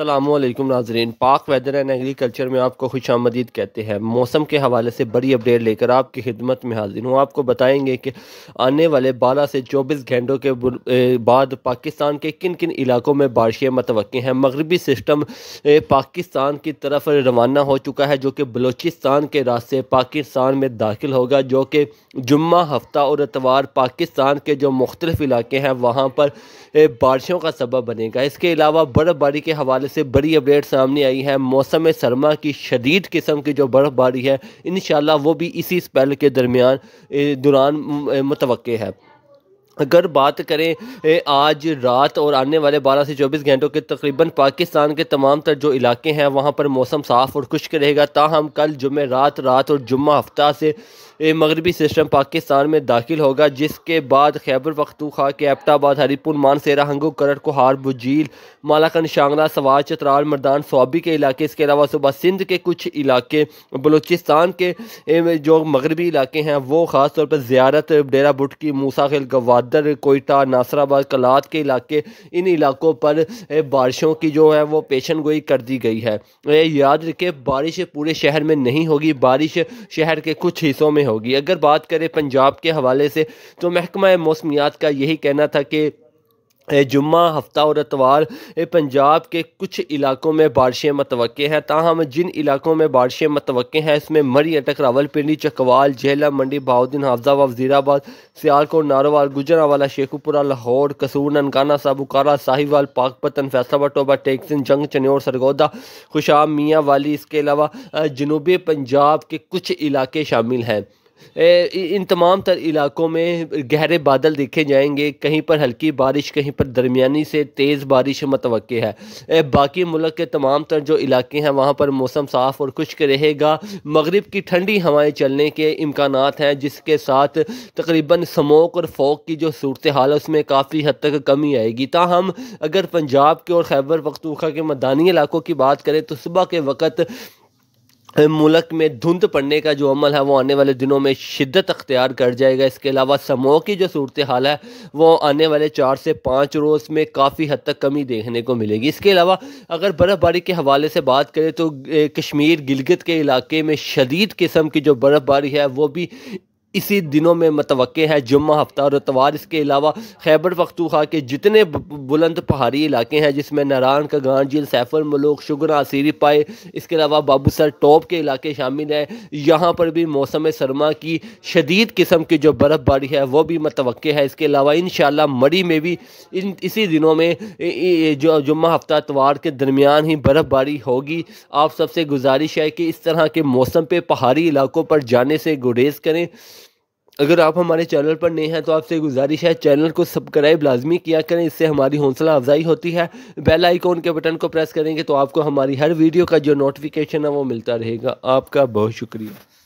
अल्लाम नाजरीन पाक वेदर एंड एग्रीकल्चर में आपको खुश आमदीद कहते हैं मौसम के हवाले से बड़ी अपडेट लेकर आपकी खिदमत में हाजिर हूँ आपको बताएंगे कि आने वाले 12 से 24 घंटों के बाद पाकिस्तान के किन किन इलाकों में बारिशें मतव हैं मगरबी सिस्टम पाकिस्तान की तरफ रवाना हो चुका है जो कि बलूचिस्तान के रास्ते पाकिस्तान में दाखिल होगा जो कि जुम्मा हफ्ता और अतवार पाकिस्तान के जो मुख्तलिफ इलाके हैं वहाँ पर बारिशों का सबब बनेगा इसके अलावा बर्फबारी के हवाले हवाले से बड़ी अपडेट सामने आई है मौसम सरमा की शदीद किस्म की जो बर्फ़बारी है इन वो भी इसी स्पेल के दरमियान दौरान मुतव है अगर बात करें आज रात और आने वाले 12 से 24 घंटों के तकरीबन पाकिस्तान के तमाम तर जो इलाके हैं वहाँ पर मौसम साफ़ और खुश्क रहेगा ताहम कल जुमे रात रात और जुम्मा हफ्ता से मगरबी सिस्टम पाकिस्तान में दाखिल होगा जिसके बाद खैबर पख्तूखा कैप्टाबाद हरीपुर मानसेरा हंगू करट कोहार बुजील मालाकंद शांगला सवार चतराल मर्दान सोबी के इलाके इसके अलावा सुबह सिंध के कुछ इलाके बलूचिस्तान के जो मगरबी इलाके हैं वो ख़ासतौर पर ज़्यारत डेरा बुटकी मूसा खिल गवाद सदर कोयटा नासराबाद कलात के इलाके इन इलाकों पर बारिशों की जो है वो पेशन गोई कर दी गई है याद रखें बारिश पूरे शहर में नहीं होगी बारिश शहर के कुछ हिस्सों में होगी अगर बात करें पंजाब के हवाले से तो महकमा मौसमियात का यही कहना था कि जुम्मा हफ्ता और इतवार पंजाब के कुछ इलाकों में बारिशें मतवे हैं ताहम जिन इलाकों में बारिशें मतव हैं इसमें मरी अटक रावलपिंडी चकवाल जहला मंडी बाउद्दीन हाफजा वजीराबाद सियालकोट नारोवाल गुजरावाला शेखुपुरा लाहौर कसूर ननकाना साबुकारा साहिवाल पाकपतन फैसलाबाद टोबा टेक्सिन जंग चन्योर सरगोदा खुशाम मियाँ वाली इसके अलावा जनूबी पंजाब के कुछ इलाके शामिल हैं इन तमाम तर इलाकों में गहरे बादल देखे जाएंगे कहीं पर हल्की बारिश कहीं पर दरमिया से तेज़ बारिश मतव है बाकी मुल्क के तमाम तर जो इलाके हैं वहाँ पर मौसम साफ़ और खुश्क रहेगा मगरब की ठंडी हवाएं चलने के इम्कान हैं जिसके साथ तकरीबन स्मोक और फोक की जो सूरत हाल है उसमें काफ़ी हद तक कमी आएगी ताहम अगर पंजाब के और खैबर पखतूखा के मैदानी इलाकों की बात करें तो सुबह के वक़्त मुल्क में धुंध पड़ने का जो अमल है वो आने वाले दिनों में शिद्दत अख्तियार कर जाएगा इसके अलावा समो की जो सूरत हाल है वो आने वाले चार से पाँच रोज़ में काफ़ी हद तक कमी देखने को मिलेगी इसके अलावा अगर बर्फ़बारी के हवाले से बात करें तो कश्मीर गिलगित के इलाके में शदीद किस्म की जो बर्फ़बारी है वो भी इसी दिनों में मतवक़ है जुम्मा हफ्ता और इतवार इसके अलावा खैबर पख्तूखा के जितने बुलंद पहाड़ी इलाके हैं जिसमें नारायण का झील सैफर मलूक शुगना सीरी पाए इसके अलावा बाबूसर टॉप के इलाके शामिल हैं यहाँ पर भी मौसम सरमा की शदीद किस्म की जो बर्फ़बारी है वो भी मतवक़ है इसके अलावा इन मड़ी में भी इन इसी दिनों में जो जुम्मा हफ्ता इतवार के दरमियान ही बर्फ़बारी होगी आप सबसे गुजारिश है कि इस तरह के मौसम पर पहाड़ी इलाकों पर जाने से गुरेज करें अगर आप हमारे चैनल पर नए हैं तो आपसे गुजारिश है चैनल को सब्सक्राइब लाजमी किया करें इससे हमारी हौसला अफजाई होती है बेल आइकॉन के बटन को प्रेस करेंगे तो आपको हमारी हर वीडियो का जो नोटिफिकेशन है वो मिलता रहेगा आपका बहुत शुक्रिया